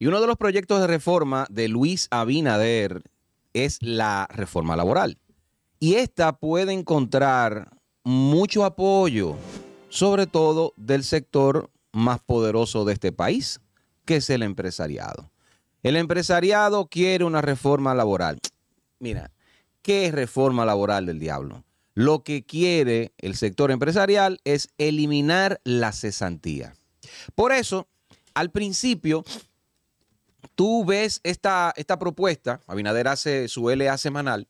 Y uno de los proyectos de reforma de Luis Abinader es la reforma laboral. Y esta puede encontrar mucho apoyo, sobre todo del sector más poderoso de este país, que es el empresariado. El empresariado quiere una reforma laboral. Mira, ¿qué es reforma laboral del diablo? Lo que quiere el sector empresarial es eliminar la cesantía. Por eso, al principio, tú ves esta, esta propuesta, Abinader hace su LA semanal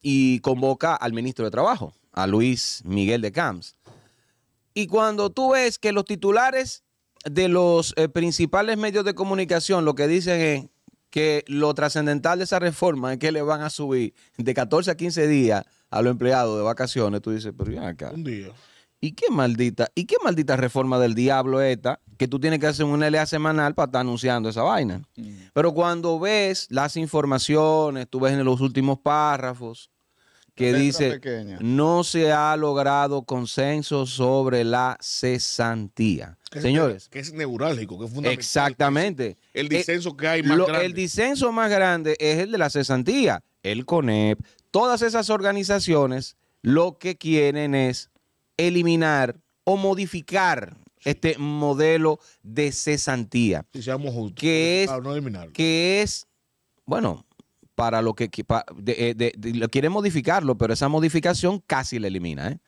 y convoca al ministro de Trabajo, a Luis Miguel de Camps. Y cuando tú ves que los titulares de los eh, principales medios de comunicación lo que dicen es que lo trascendental de esa reforma es que le van a subir de 14 a 15 días a los empleados de vacaciones, tú dices, pero bien acá. Un día. ¿Y qué maldita, y qué maldita reforma del diablo esta que tú tienes que hacer una LA semanal para estar anunciando esa vaina? Mm. Pero cuando ves las informaciones, tú ves en los últimos párrafos que dice no se ha logrado consenso sobre la cesantía. Señores. que es neurálgico, que es fundamental. Exactamente. el disenso eh, que hay más grande. El disenso más grande es el de la cesantía. El CONEP, todas esas organizaciones lo que quieren es eliminar o modificar este modelo de cesantía. seamos que es, que es, bueno, para lo que, quieren eh, quiere modificarlo, pero esa modificación casi la elimina. ¿eh?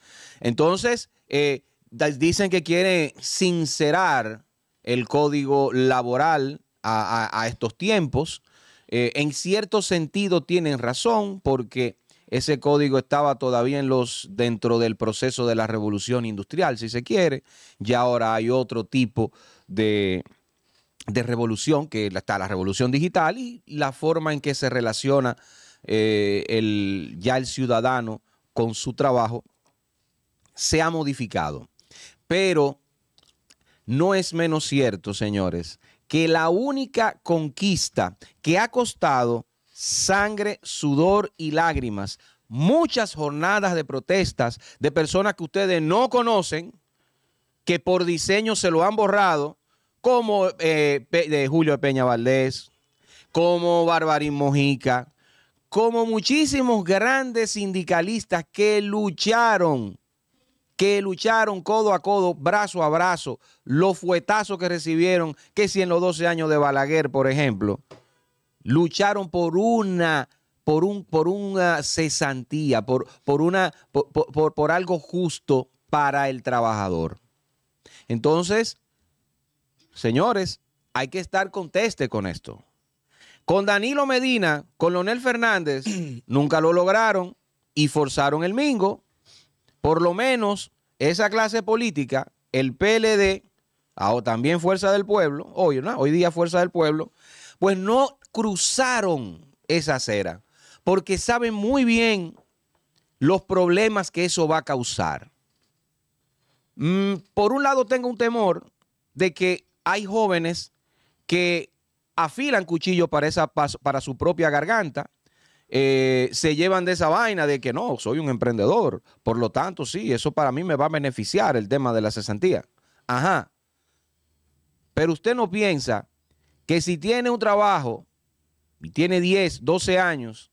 Entonces, eh, dicen que quiere sincerar el código laboral a, estos tiempos. en cierto sentido tienen razón porque ese código estaba todavía en los dentro del proceso de la revolución industrial, si se quiere. y ahora hay otro tipo de, revolución, que está la revolución digital y la forma en que se relaciona eh, ya el ciudadano con su trabajo se ha modificado. Pero no es menos cierto, señores, que la única conquista que ha costado sangre, sudor y lágrimas muchas jornadas de protestas de personas que ustedes no conocen, que por diseño se lo han borrado, como eh, de Julio Peña Valdés, como Barbarín Mojica, como muchísimos grandes sindicalistas que lucharon, que lucharon codo a codo, brazo a brazo, los fuetazos que recibieron, que si en los 12 años de Balaguer, por ejemplo, lucharon por una por, un, por una cesantía, por, por, una, por, algo justo para el trabajador. Entonces, señores, hay que estar conteste con esto. Con Danilo Medina, con Leonel Fernández, nunca lo lograron y forzaron el mingo. Por lo menos esa clase política, el PLD, ah, o también Fuerza del Pueblo, hoy, hoy día Fuerza del Pueblo, pues no cruzaron esa acera porque saben muy bien los problemas que eso va a causar. Mm, por un lado, tengo un temor de que hay jóvenes que afilan cuchillo para, esa, para su propia garganta, eh, se llevan de esa vaina de que no, soy un emprendedor, por lo tanto, sí, eso para mí me va a beneficiar el tema de la cesantía. Ajá. Pero usted no piensa que si tiene un trabajo y tiene 10, 12 años,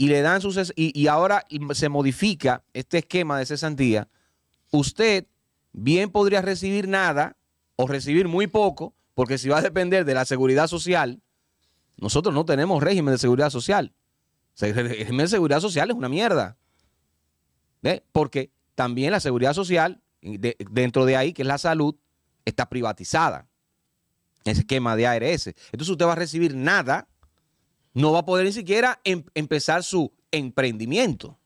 y le dan Y, ahora se modifica este esquema de cesantía, usted bien podría recibir nada o recibir muy poco, porque si va a depender de la seguridad social, nosotros no tenemos régimen de seguridad social. El régimen de seguridad social es una mierda. Porque también la seguridad social, dentro de ahí, que es la salud, está privatizada. Ese esquema de ARS. Entonces usted va a recibir nada no va a poder ni siquiera em-, empezar su emprendimiento.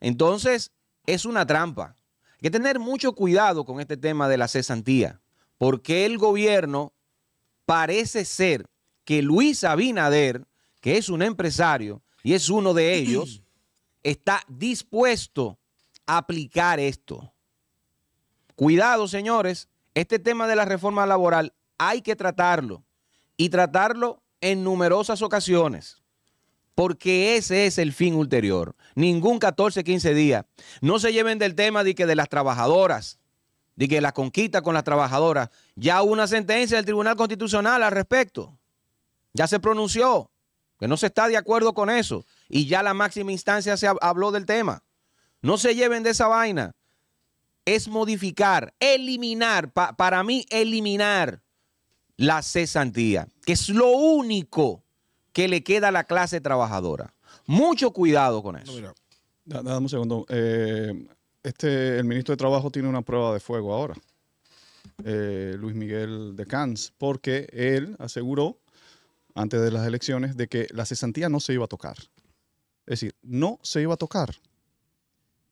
Entonces, es una trampa. Hay que tener mucho cuidado con este tema de la cesantía, porque el gobierno parece ser que Luis Abinader, que es un empresario y es uno de ellos, está dispuesto a aplicar esto. Cuidado, señores, este tema de la reforma laboral hay que tratarlo y tratarlo en numerosas ocasiones, porque ese es el fin ulterior. Ningún 14, 15 días. No se lleven del tema de que de las trabajadoras, de que la conquista con las trabajadoras. Ya hubo una sentencia del Tribunal Constitucional al respecto. Ya se pronunció que no se está de acuerdo con eso. Y ya la máxima instancia se habló del tema. No se lleven de esa vaina. Es modificar, eliminar, para mí, eliminar la cesantía que es lo único que le queda a la clase trabajadora. Mucho cuidado con eso. dame un segundo. Eh, este, el ministro de Trabajo tiene una prueba de fuego ahora, eh, Luis Miguel de Cans, porque él aseguró antes de las elecciones de que la cesantía no se iba a tocar. Es decir, no se iba a tocar.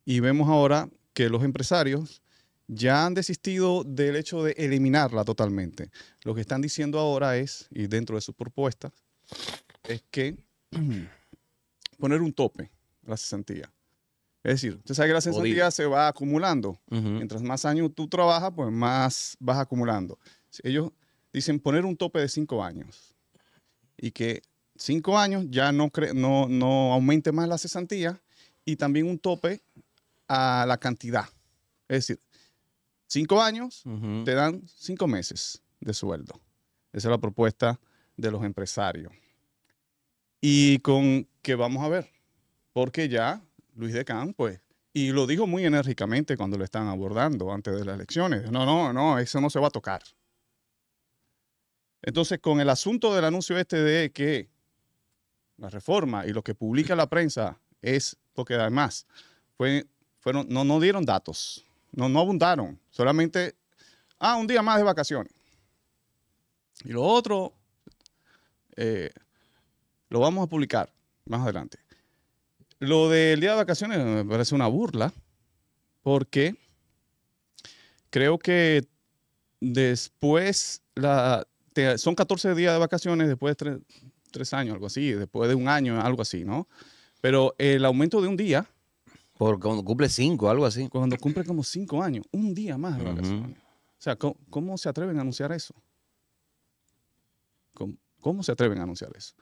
Y vemos ahora que los empresarios ya han desistido del hecho de eliminarla totalmente. Lo que están diciendo ahora es, y dentro de sus propuestas, es que poner un tope a la cesantía. Es decir, usted sabe que la cesantía se va acumulando. Mientras más años tú trabajas, pues más vas acumulando. Ellos dicen poner un tope de cinco años y que cinco años ya no, no, no aumente más la cesantía y también un tope a la cantidad. Es decir, cinco años, te dan cinco meses de sueldo. Esa es la propuesta de los empresarios. Y con que vamos a ver, porque ya Luis de Can, pues, y lo dijo muy enérgicamente cuando lo están abordando antes de las elecciones, no, no, no, eso no se va a tocar. Entonces, con el asunto del anuncio este de que la reforma y lo que publica la prensa es, porque además fue, fueron, no, no dieron datos, no, abundaron, solamente, ah, un día más de vacaciones. Y lo otro, eh, lo vamos a publicar más adelante. Lo del día de vacaciones me parece una burla, porque creo que después, la, son 14 días de vacaciones, después de tres años, algo así, después de un año, algo así, ¿no? Pero el aumento de un día por cuando cumple cinco, algo así. Cuando cumple como cinco años, un día más O sea, ¿cómo, se atreven a anunciar eso? ¿Cómo, se atreven a anunciar eso?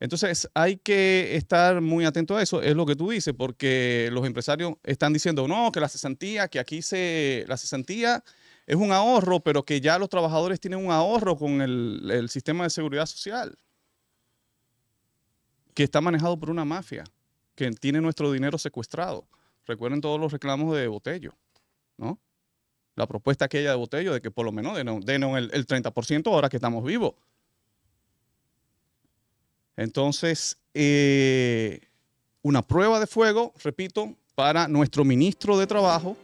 Entonces, hay que estar muy atento a eso, es lo que tú dices, porque los empresarios están diciendo, no, que la cesantía, que aquí se, la cesantía es un ahorro, pero que ya los trabajadores tienen un ahorro con el sistema de seguridad social, que está manejado por una mafia que tiene nuestro dinero secuestrado. Recuerden todos los reclamos de Botello, ¿no? La propuesta aquella de Botello de que por lo menos denos, el, 30% ahora que estamos vivos. Entonces, eh, una prueba de fuego, repito, para nuestro ministro de Trabajo,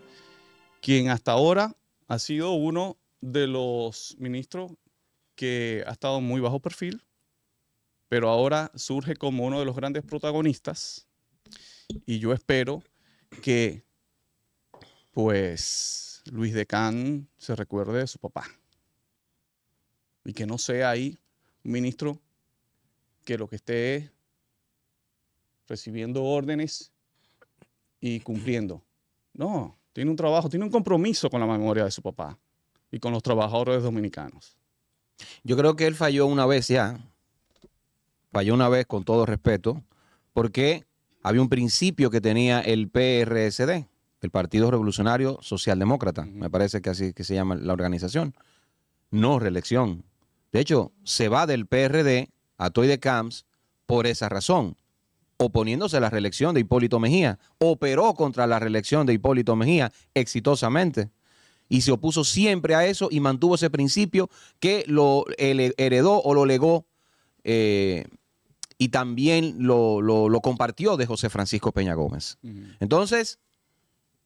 quien hasta ahora ha sido uno de los ministros que ha estado muy bajo perfil, pero ahora surge como uno de los grandes protagonistas y yo espero que, pues, Luis de Can se recuerde de su papá. Y que no sea ahí un ministro que lo que esté recibiendo órdenes y cumpliendo. No, tiene un trabajo, tiene un compromiso con la memoria de su papá y con los trabajadores dominicanos. Yo creo que él falló una vez ya, falló una vez con todo respeto, porque había un principio que tenía el PRSD, el Partido Revolucionario Socialdemócrata, me parece que así que se llama la organización. No reelección. De hecho, se va del PRD a Toy de Camps por esa razón, oponiéndose a la reelección de Hipólito Mejía. Operó contra la reelección de Hipólito Mejía exitosamente y se opuso siempre a eso y mantuvo ese principio que lo heredó o lo legó eh, y también lo, compartió de José Francisco Peña Gómez. Entonces,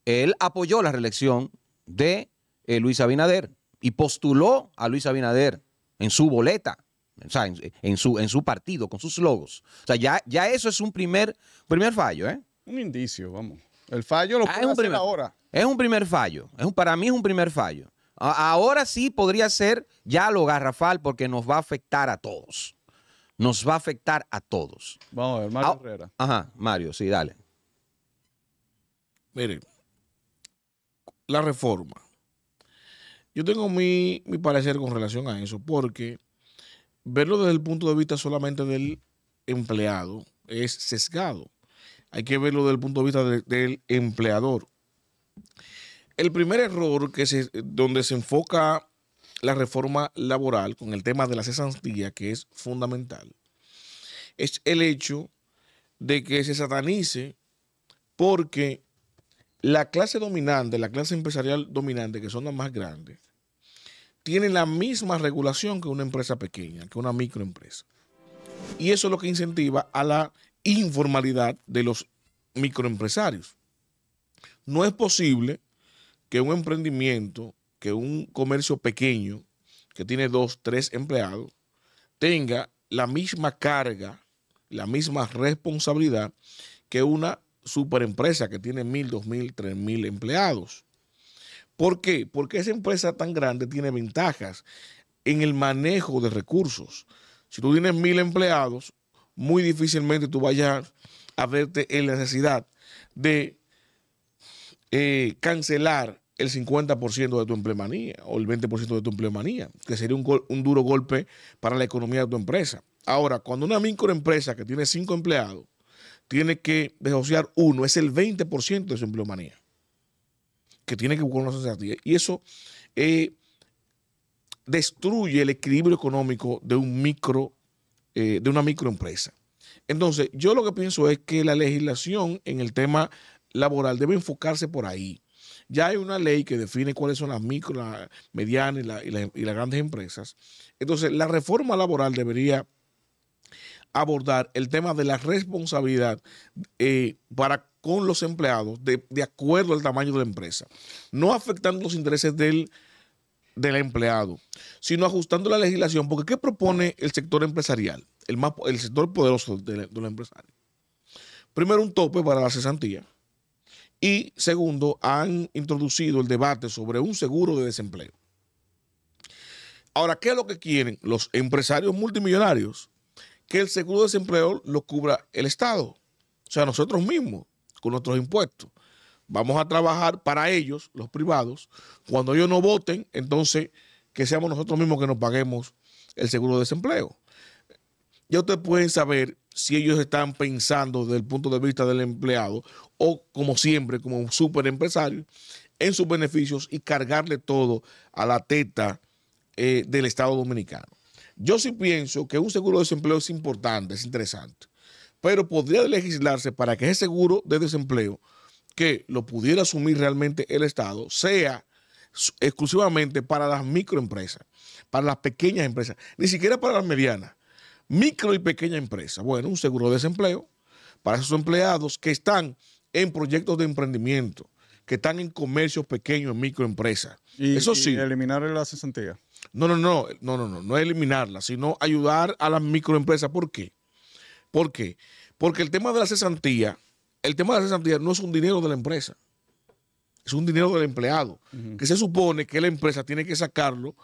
él apoyó la reelección de eh, Luis Abinader y postuló a Luis Abinader en su boleta, o sea, en, su, en su partido, con sus logos. O sea, ya, ya eso es un primer, primer fallo, ¿eh? Un indicio, vamos. El fallo lo ah, puede hacer ahora. Es un primer fallo. Es un, para mí es un primer fallo. ahora sí podría ser ya lo garrafal porque nos va a afectar a todos nos va a afectar a todos. Vamos a ver, Mario ah, Herrera. Ajá, Mario, sí, dale. Mire, la reforma. Yo tengo mi, parecer con relación a eso, porque verlo desde el punto de vista solamente del empleado es sesgado. Hay que verlo desde el punto de vista del empleador. El primer error que se, donde se enfoca la reforma laboral con el tema de la cesantía, que es fundamental, es el hecho de que se satanice porque la clase dominante, la clase empresarial dominante, que son las más grandes, tiene la misma regulación que una empresa pequeña, que una microempresa. Y eso es lo que incentiva a la informalidad de los microempresarios. No es posible que un emprendimiento que un comercio pequeño que tiene dos, tres empleados tenga la misma carga, la misma responsabilidad que una superempresa que tiene mil, dos mil, tres mil empleados. ¿Por qué? Porque esa empresa tan grande tiene ventajas en el manejo de recursos. Si tú tienes mil empleados, muy difícilmente tú vayas a verte en la necesidad de eh, cancelar el 50% de tu empleomanía o el 20% de tu empleomanía, que sería un, duro golpe para la economía de tu empresa. Ahora, cuando una microempresa que tiene cinco empleados tiene que negociar uno, es el 20% de su empleomanía, que tiene que buscar una sociedad. Y eso eh, destruye el equilibrio económico de, un micro, eh, de una microempresa. Entonces, yo lo que pienso es que la legislación en el tema laboral debe enfocarse por ahí ya hay una ley que define cuáles son las micro, las medianas y, las grandes empresas. Entonces, la reforma laboral debería abordar el tema de la responsabilidad eh, para con los empleados de, acuerdo al tamaño de la empresa, no afectando los intereses del, empleado, sino ajustando la legislación, porque ¿qué propone el sector empresarial, el, el sector poderoso de, de los empresarios? Primero un tope para la cesantía, y segundo, han introducido el debate sobre un seguro de desempleo. Ahora, ¿qué es lo que quieren los empresarios multimillonarios? Que el seguro de desempleo lo cubra el Estado, o sea, nosotros mismos, con nuestros impuestos. Vamos a trabajar para ellos, los privados. Cuando ellos no voten, entonces que seamos nosotros mismos que nos paguemos el seguro de desempleo. Ya ustedes pueden saber si ellos están pensando desde el punto de vista del empleado o, como siempre, como un super empresario, en sus beneficios y cargarle todo a la teta eh, del Estado Dominicano. Yo sí pienso que un seguro de desempleo es importante, es interesante, pero podría legislarse para que ese seguro de desempleo que lo pudiera asumir realmente el Estado sea exclusivamente para las microempresas, para las pequeñas empresas, ni siquiera para las medianas micro y pequeña empresa. Bueno, un seguro de desempleo para esos empleados que están en proyectos de emprendimiento, que están en comercios pequeños, microempresas. Y, Eso sí. eliminar la cesantía. No, no, no, no, no, no, no eliminarla, sino ayudar a las microempresas. ¿Por qué? Porque el tema de la cesantía, el tema de la cesantía no es un dinero de la empresa, es un dinero del empleado, que se supone que la empresa tiene que sacarlo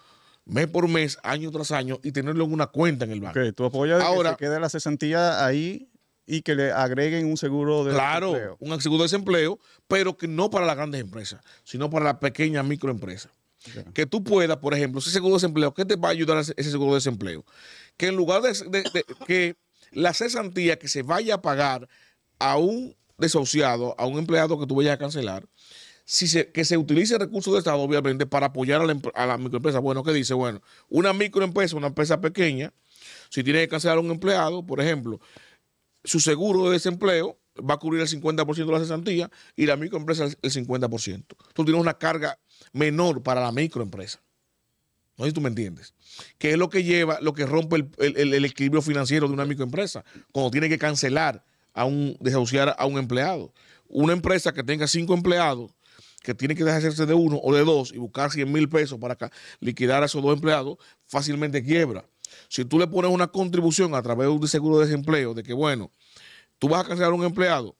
mes por mes, año tras año, y tenerlo en una cuenta en el banco. tú apoyas Ahora, que se quede la cesantía ahí y que le agreguen un seguro de desempleo. Claro, un seguro de desempleo, pero que no para las grandes empresas, sino para las pequeñas microempresas. Que tú puedas, por ejemplo, ese seguro de desempleo, ¿qué te va a ayudar a ese seguro de desempleo? Que en lugar de, que la cesantía que se vaya a pagar a un desahuciado, a un empleado que tú vayas a cancelar, si se, que se utilice recursos de Estado, obviamente, para apoyar a la, microempresa. Bueno, ¿qué dice? Bueno, una microempresa, una empresa pequeña, si tiene que cancelar a un empleado, por ejemplo, su seguro de desempleo va a cubrir el 50% de la cesantía y la microempresa el 50%. Tú tienes una carga menor para la microempresa. No sé si tú me entiendes. qué es lo que lleva, lo que rompe el, equilibrio financiero de una microempresa, cuando tiene que cancelar a un, desahuciar a un empleado. Una empresa que tenga cinco empleados que tiene que deshacerse de uno o de dos y buscar 100 mil pesos para liquidar a esos dos empleados, fácilmente quiebra. Si tú le pones una contribución a través de un seguro de desempleo, de que, bueno, tú vas a cancelar un empleado,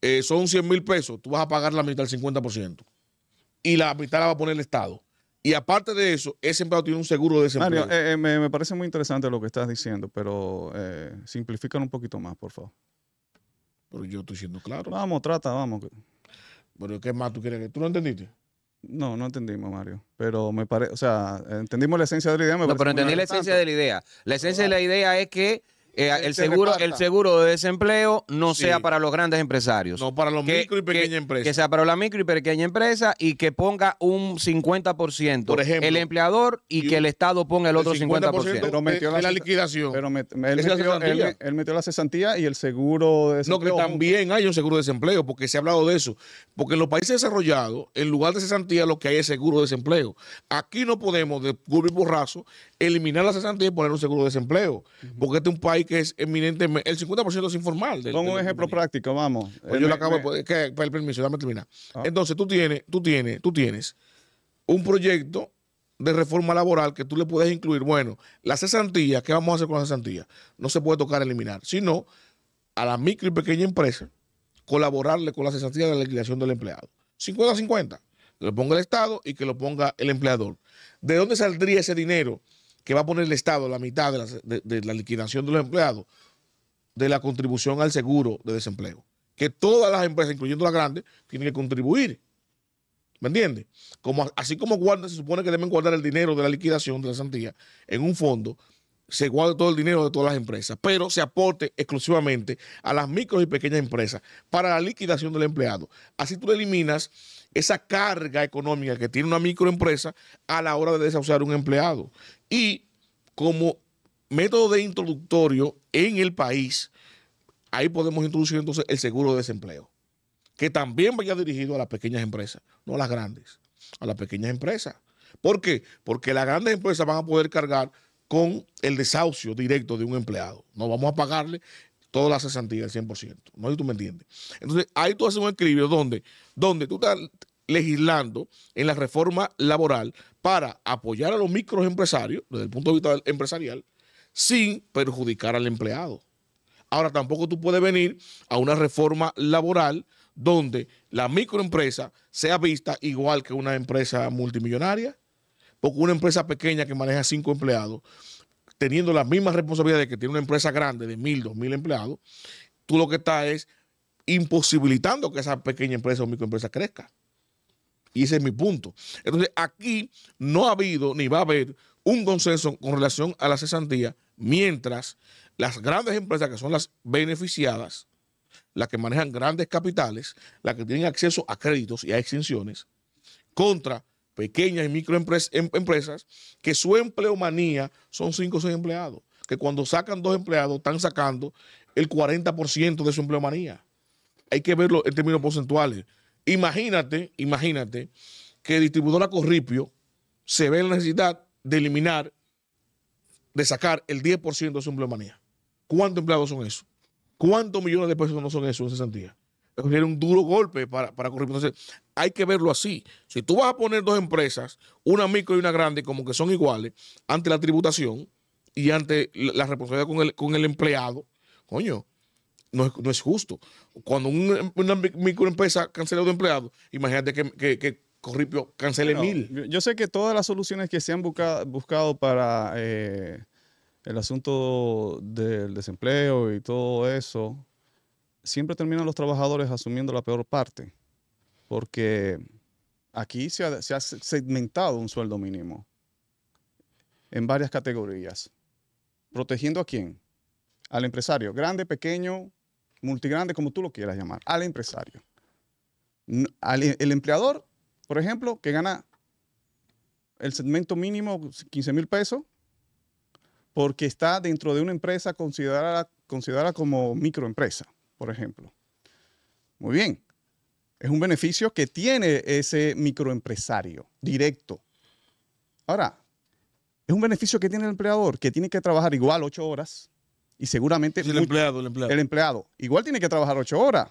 eh, son 100 mil pesos, tú vas a pagar la mitad, el 50%. Y la mitad la va a poner el Estado. Y aparte de eso, ese empleado tiene un seguro de desempleo. Eh, eh, me, me, parece muy interesante lo que estás diciendo, pero simplifícalo un poquito más, por favor. Pero yo estoy siendo claro. Vamos, trata, vamos. Pero ¿qué más tú quieres que tú no entendiste? No, no entendimos, Mario. Pero me parece, o sea, entendimos la esencia de la idea. pero entendí la esencia de la idea. La esencia de la idea es que eh, el, seguro, el seguro de desempleo no sea para los grandes empresarios. No, para los micro y pequeñas empresas. Que sea para la micro y pequeña empresa y que ponga un 50% Por ejemplo, el empleador y, que el Estado ponga el, otro 50%. Pero metió la, liquidación. Pero él, metió, la cesantía y el seguro de desempleo. No, que también hay un seguro de desempleo, porque se ha hablado de eso. Porque en los países desarrollados, en lugar de cesantía, lo que hay es seguro de desempleo. Aquí no podemos, de y borrazo, eliminar la cesantía y poner un seguro de desempleo. Porque este es un país que es eminentemente, el 50% es informal. Del, un ejemplo práctico, vamos. Pues yo lo eh, acabo el permiso, dame terminar. Ah. Entonces tú tienes, tú tienes, tú tienes un proyecto de reforma laboral que tú le puedes incluir, bueno, la cesantía, ¿qué vamos a hacer con la cesantía? No se puede tocar eliminar, sino a la micro y pequeña empresa colaborarle con la cesantía de la liquidación del empleado. 50-50. Que lo ponga el Estado y que lo ponga el empleador. ¿De dónde saldría ese dinero? que va a poner el Estado la mitad de la, liquidación de los empleados de la contribución al seguro de desempleo. Que todas las empresas, incluyendo las grandes, tienen que contribuir. ¿Me entiendes? Como, así como guarda, se supone que deben guardar el dinero de la liquidación de la santía en un fondo, se guarda todo el dinero de todas las empresas, pero se aporte exclusivamente a las micro y pequeñas empresas para la liquidación del empleado. Así tú eliminas esa carga económica que tiene una microempresa a la hora de desahuciar un empleado, y como método de introductorio en el país, ahí podemos introducir entonces el seguro de desempleo, que también vaya dirigido a las pequeñas empresas, no a las grandes, a las pequeñas empresas. ¿Por qué? Porque las grandes empresas van a poder cargar con el desahucio directo de un empleado. No vamos a pagarle toda la cesantía del 100%. No sé tú me entiendes. Entonces, ahí tú haces un equilibrio donde tú estás legislando en la reforma laboral para apoyar a los microempresarios desde el punto de vista empresarial sin perjudicar al empleado. Ahora tampoco tú puedes venir a una reforma laboral donde la microempresa sea vista igual que una empresa multimillonaria, porque una empresa pequeña que maneja cinco empleados, teniendo las mismas responsabilidades que tiene una empresa grande de mil, dos mil empleados, tú lo que estás es imposibilitando que esa pequeña empresa o microempresa crezca. Y ese es mi punto. Entonces, aquí no ha habido ni va a haber un consenso con relación a la cesantía, mientras las grandes empresas que son las beneficiadas, las que manejan grandes capitales, las que tienen acceso a créditos y a extinciones, contra pequeñas y microempresas em-, que su empleomanía son 5 o 6 empleados, que cuando sacan dos empleados están sacando el 40% de su empleomanía. Hay que verlo en términos porcentuales. Imagínate, imagínate que distribuidora Corripio se ve en la necesidad de eliminar, de sacar el 10% de su empleomanía. ¿Cuántos empleados son eso? ¿Cuántos millones de pesos no son esos en ese sentido? Era un duro golpe para, Corripio. Entonces, hay que verlo así. Si tú vas a poner dos empresas, una micro y una grande, como que son iguales, ante la tributación y ante la responsabilidad con el, con el empleado, coño, no, es justo. Cuando em, una, microempresa cancela a un empleado, imagínate que, Corripio cancele mil. Yo sé que todas las soluciones que se han buscado para eh, el asunto del desempleo y todo eso, siempre terminan los trabajadores asumiendo la peor parte, porque aquí se ha, se ha segmentado un sueldo mínimo en varias categorías. ¿Protegiendo a quién? Al empresario, grande, pequeño, multigrande, como tú lo quieras llamar, al empresario. E, el empleador, por ejemplo, que gana el segmento mínimo 15 mil pesos, porque está dentro de una empresa considerada, considerada como microempresa, por ejemplo. Muy bien, es un beneficio que tiene ese microempresario directo. Ahora, es un beneficio que tiene el empleador, que tiene que trabajar igual ocho horas, y seguramente... el empleado, el empleado. Igual tiene que trabajar ocho horas,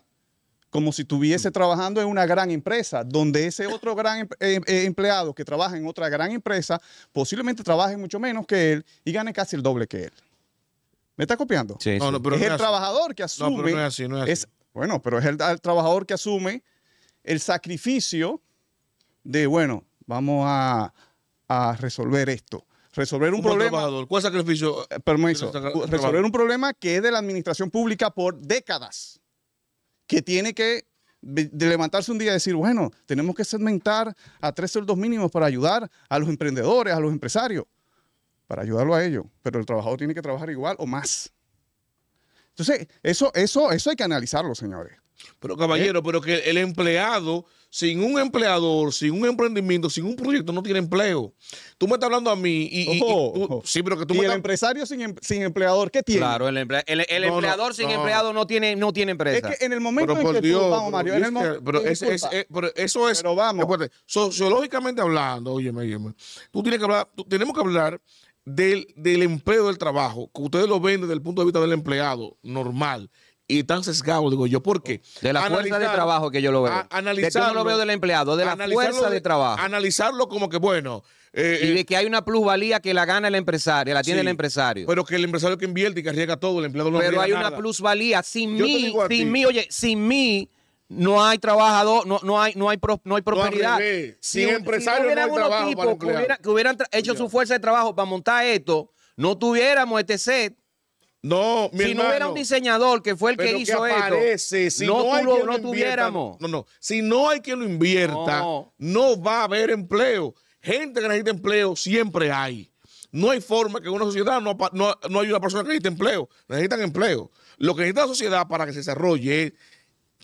como si estuviese mm. trabajando en una gran empresa, donde ese otro gran em, eh, eh, empleado que trabaja en otra gran empresa posiblemente trabaje mucho menos que él y gane casi el doble que él. ¿Me está copiando? es el trabajador que asume... bueno, pero es el, trabajador que asume el sacrificio de, bueno, vamos a resolver esto resolver un, problema. sacrificio? Eh, permiso. Resolver un problema que es de la administración pública por décadas, que tiene que levantarse un día y decir, bueno, tenemos que segmentar a tres sueldos mínimos para ayudar a los emprendedores, a los empresarios, para ayudarlo a ellos, pero el trabajador tiene que trabajar igual o más. Entonces, eso, eso, eso hay que analizarlo, señores. Pero caballero, ¿Eh? pero que el empleado sin un empleador, sin un emprendimiento, sin un proyecto, no tiene empleo. Tú me estás hablando a mí y, ojo, sí, pero que tú el empresario em-, sin, empleador, ¿qué tiene? Claro, el, el, empleador sin empleado no tiene, no empresa. Es que en el momento en que Dios, vamos, pero, eso es, pero vamos. sociológicamente hablando, óyeme, óyeme, tú tienes que hablar, tenemos que hablar del, del empleo del trabajo, que ustedes lo ven desde el punto de vista del empleado normal y tan sesgado, digo yo, ¿por qué? De la fuerza de trabajo que yo lo veo. analizarlo, no lo veo del empleado, de la fuerza de, trabajo. Analizarlo como que, bueno... Eh, y de eh, que hay una plusvalía que la gana el empresario, la tiene el empresario. Pero que el empresario que invierte y que arriesga todo, el empleado no Pero hay una plusvalía. Sin mí, sin mí, oye, sin mí no hay trabajador, no, no, hay, no, hay, no hay prosperidad. si, Sin hubieran no tipos que hubieran, hecho su fuerza de trabajo para montar esto, no tuviéramos este set. No, mi Si no hubiera un diseñador que fue el que hizo que si no, no, no tuviéramos. No, no. Si no hay quien lo invierta, no. va a haber empleo. Gente que necesita empleo siempre hay. No hay forma que una sociedad no, no, no una persona que necesite empleo. Necesitan empleo. Lo que necesita la sociedad para que se desarrolle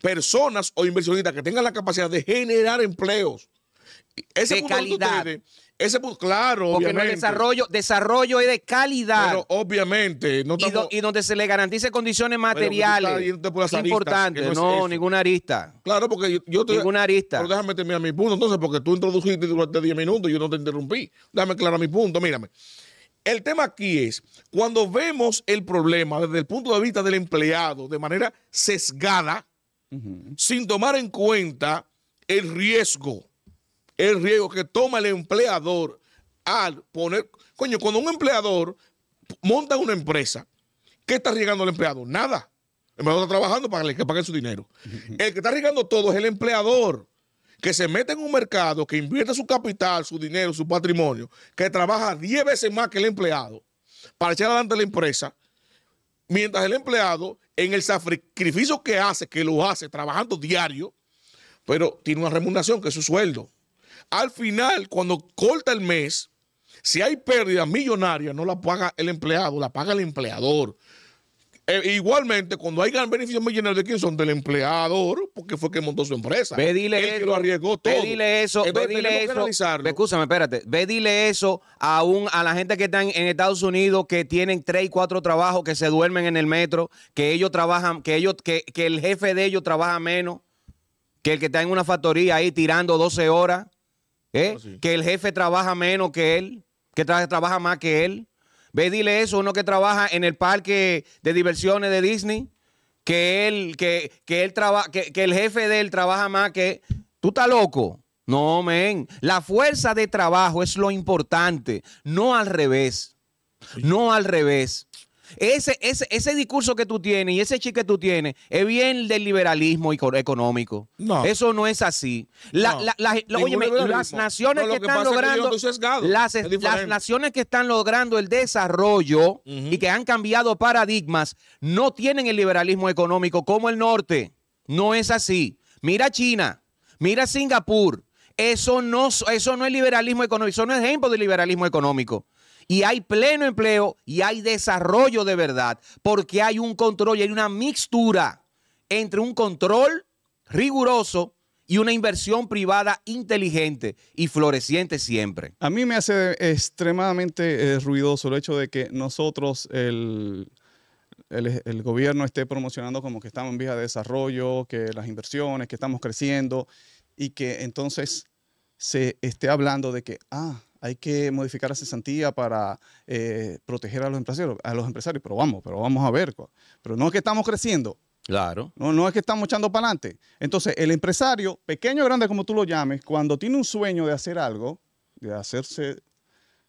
personas o inversionistas que tengan la capacidad de generar empleos. Ese punto calidad. De ese, punto, claro, Porque No desarrollo, desarrollo es de calidad. Pero obviamente. y, donde se le garantice condiciones materiales. Es No, no ninguna arista. Claro, porque yo, yo te... Ninguna arista. déjame terminar mi punto, entonces, porque tú introdujiste durante 10 minutos y yo no te interrumpí. Déjame aclarar mi punto, mírame. El tema aquí es, cuando vemos el problema desde el punto de vista del empleado de manera sesgada, sin tomar en cuenta el riesgo el riesgo que toma el empleador al poner. Coño, cuando un empleador monta una empresa, ¿qué está arriesgando el empleador? Nada. El empleador está trabajando para que paguen su dinero. El que está arriesgando todo es el empleador que se mete en un mercado, que invierte su capital, su dinero, su patrimonio, que trabaja 10 veces más que el empleado para echar adelante la empresa, mientras el empleado, en el sacrificio que hace, que lo hace trabajando diario, pero tiene una remuneración que es su sueldo. Al final, cuando corta el mes, si hay pérdida millonaria, no la paga el empleado, la paga el empleador. E, igualmente, cuando hay beneficios millonarios, ¿de quién son? Del empleador, porque fue que montó su empresa. Ve dile eso, Ve dile eso, Escúchame, espérate. Ve dile eso a, un, a la gente que está en, Estados Unidos, que tienen tres y cuatro trabajos, que se duermen en el metro, que ellos trabajan, que ellos, que, que el jefe de ellos trabaja menos, que el que está en una factoría ahí tirando 12 horas. ¿Eh? Que el jefe trabaja menos que él, que trabaja más que él. Ve, dile eso, uno que trabaja en el parque de diversiones de Disney, que él, que, que, el jefe de él trabaja más que. ¿Tú estás loco? No, men. La fuerza de trabajo es lo importante, no al revés. No al revés. Ese, ese, discurso que tú tienes y ese chip que tú tienes es bien del liberalismo económico. No. Eso no es así. las naciones que, están logrando. las, naciones que están logrando el desarrollo y que han cambiado paradigmas no tienen el liberalismo económico como el norte. No es así. Mira China, mira Singapur. Eso no, eso no es liberalismo económico, eso no es ejemplo de liberalismo económico y hay pleno empleo y hay desarrollo de verdad, porque hay un control y hay una mixtura entre un control riguroso y una inversión privada inteligente y floreciente siempre. A mí me hace extremadamente eh, ruidoso el hecho de que nosotros, el, el, gobierno, esté promocionando como que estamos en vía de desarrollo, que las inversiones, que estamos creciendo y que entonces se esté hablando de que, ah, hay que modificar la cesantía para eh, proteger a los empresarios, a los empresarios, pero vamos, pero vamos a ver. Pero no es que estamos creciendo. Claro. No, es que estamos echando para adelante. Entonces, el empresario, pequeño o grande como tú lo llames, cuando tiene un sueño de hacer algo, de hacerse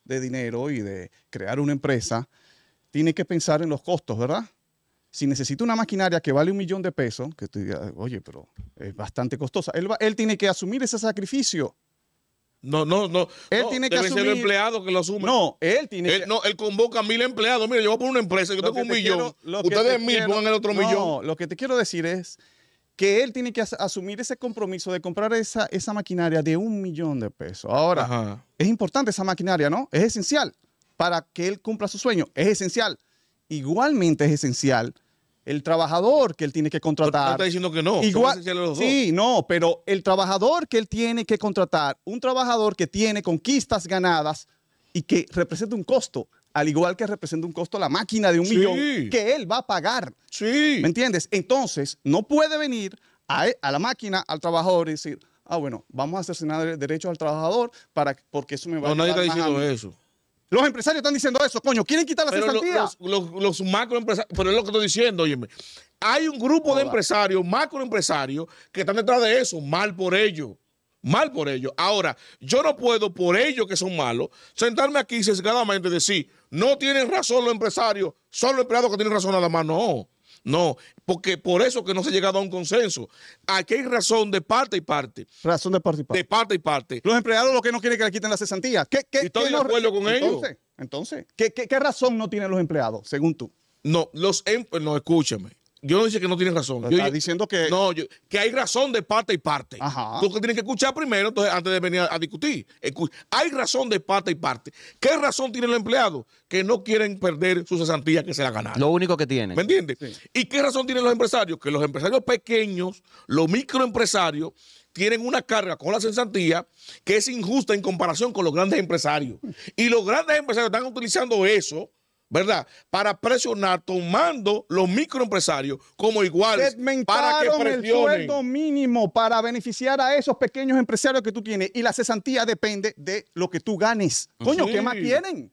de dinero y de crear una empresa, tiene que pensar en los costos, ¿verdad? si necesita una maquinaria que vale un millón de pesos, que tú oye, pero es bastante costosa, él, él tiene que asumir ese sacrificio no, no, no. Él tiene que ser empleado que lo asume. No, él tiene que... No, él convoca a mil empleados. Mira, yo voy por una empresa, yo tengo un millón. Ustedes mil, el otro millón. No, lo que te quiero decir es que él tiene que asumir ese compromiso de comprar esa, esa maquinaria de un millón de pesos. Ahora, es importante esa maquinaria, ¿no? Es esencial para que él cumpla su sueño. Es esencial. Igualmente es esencial el trabajador que él tiene que contratar. está diciendo que no. Igual, sí, no, pero el trabajador que él tiene que contratar, un trabajador que tiene conquistas ganadas y que representa un costo, al igual que representa un costo la máquina de un millón que él va a pagar. Sí. ¿Me entiendes? Entonces, no puede venir a, la máquina, al trabajador y decir, ah, bueno, vamos a el derecho al trabajador para, porque eso me va a... No, nadie está diciendo eso. Los empresarios están diciendo eso, coño, quieren quitar la cesantía. los, macroempresarios, pero es lo que estoy diciendo, óyeme. Hay un grupo de empresarios, macroempresarios, que están detrás de eso, mal por ellos. Mal por ellos. Ahora, yo no puedo, por ellos que son malos, sentarme aquí sesgadamente y decir, no tienen razón los empresarios, son los empleados que tienen razón nada más. No. No, porque por eso que no se ha llegado a un consenso. Aquí hay razón de parte y parte. Razón de parte y parte. De parte y parte. Los empleados lo que no quieren que le quiten la cesantía. ¿Qué, qué, de acuerdo con entonces, Entonces, ¿qué, razón no tienen los empleados, según tú? No, los em-, no, escúchame. Yo no dice que no tienen razón. Yo, diciendo que. No, que hay razón de parte y parte. Ajá. Tú que tienes que escuchar primero, entonces, antes de venir a, discutir. Hay razón de parte y parte. ¿Qué razón tiene el empleado? Que no quieren perder su cesantía que se la ganaron. Lo único que tienen. ¿Me entiendes? ¿Y qué razón tienen los empresarios? Que los empresarios pequeños, los microempresarios, tienen una carga con la cesantía que es injusta en comparación con los grandes empresarios. Y los grandes empresarios están utilizando eso ¿verdad? Para presionar tomando los microempresarios como iguales para que presionen. el sueldo mínimo para beneficiar a esos pequeños empresarios que tú tienes y la cesantía depende de lo que tú ganes. Ah, Coño, ¿qué más quieren?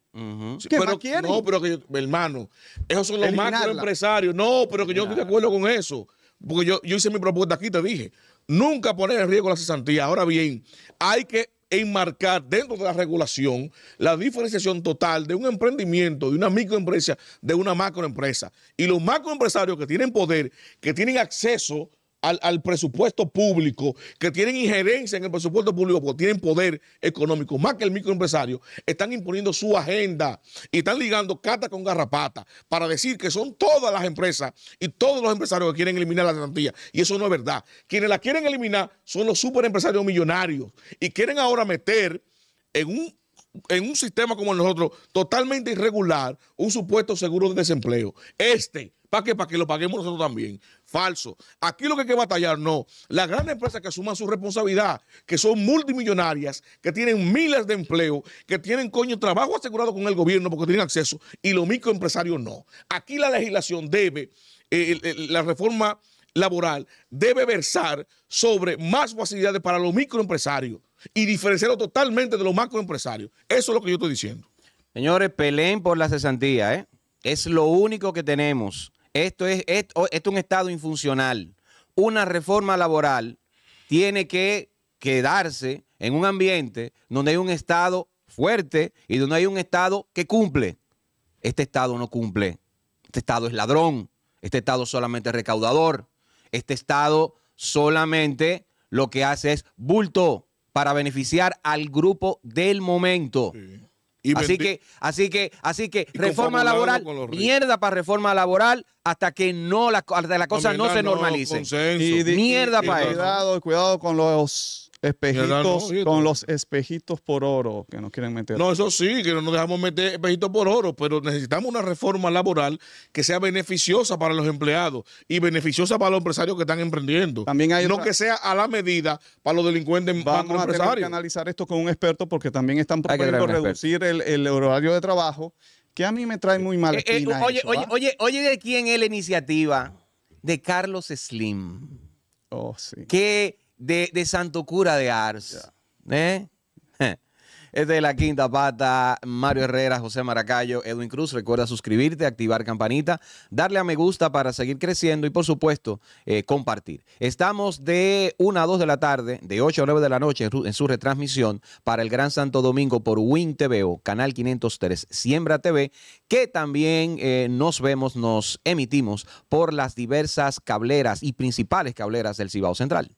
¿Qué más quieren? No, pero que hermano, esos son los macroempresarios. No, pero que yo estoy de acuerdo con eso. Porque yo, yo hice mi propuesta aquí, te dije, nunca poner en riesgo la cesantía. Ahora bien, hay que enmarcar dentro de la regulación la diferenciación total de un emprendimiento, de una microempresa, de una macroempresa. Y los macroempresarios que tienen poder, que tienen acceso al, presupuesto público, que tienen injerencia en el presupuesto público porque tienen poder económico, más que el microempresario, están imponiendo su agenda y están ligando cata con garrapata para decir que son todas las empresas y todos los empresarios que quieren eliminar la garantía. Y eso no es verdad. Quienes la quieren eliminar son los superempresarios millonarios y quieren ahora meter en un en un sistema como el nuestro totalmente irregular, un supuesto seguro de desempleo. Este, ¿para qué? Para que lo paguemos nosotros también. Falso. Aquí lo que hay que batallar, no. Las grandes empresas que asuman su responsabilidad, que son multimillonarias, que tienen miles de empleos, que tienen coño trabajo asegurado con el gobierno porque tienen acceso, y los microempresarios no. Aquí la legislación debe, eh, la reforma laboral debe versar sobre más facilidades para los microempresarios y diferenciarlo totalmente de los macroempresarios. Eso es lo que yo estoy diciendo. Señores, peleen por la cesantía, ¿eh? Es lo único que tenemos. Esto es, esto, es un Estado infuncional. Una reforma laboral tiene que quedarse en un ambiente donde hay un Estado fuerte y donde hay un Estado que cumple. Este Estado no cumple. Este Estado es ladrón. Este Estado solamente es recaudador. Este Estado solamente lo que hace es bulto para beneficiar al grupo del momento así que, así que, así que reforma laboral, mierda para reforma laboral hasta que no la, hasta la cosa no, se normalice. mierda para eso. Cuidado, cuidado con los Espejitos con los espejitos por oro que nos quieren meter. No, eso sí, que no nos dejamos meter espejitos por oro, pero necesitamos una reforma laboral que sea beneficiosa para los empleados y beneficiosa para los empresarios que están emprendiendo. También no que sea a la medida para los delincuentes Vamos a tener que analizar esto con un experto porque también están proponiendo reducir el, horario de trabajo que a mí me trae muy mal. Eh, eh, oye, oye, ¿ah? oye, oye, ¿de quién es la iniciativa? De Carlos Slim. Oh, sí. Que de, Santo Cura de Ars. ¿Eh? Este es de la quinta pata. Mario Herrera, José Maracayo, Edwin Cruz. Recuerda suscribirte, activar campanita, darle a me gusta para seguir creciendo y, por supuesto, eh, compartir. Estamos de 1 a 2 de la tarde, de 8 a 9 de la noche en su retransmisión para el Gran Santo Domingo por Win TV o Canal 503 Siembra TV, que también eh, nos vemos, nos emitimos por las diversas cableras y principales cableras del Cibao Central.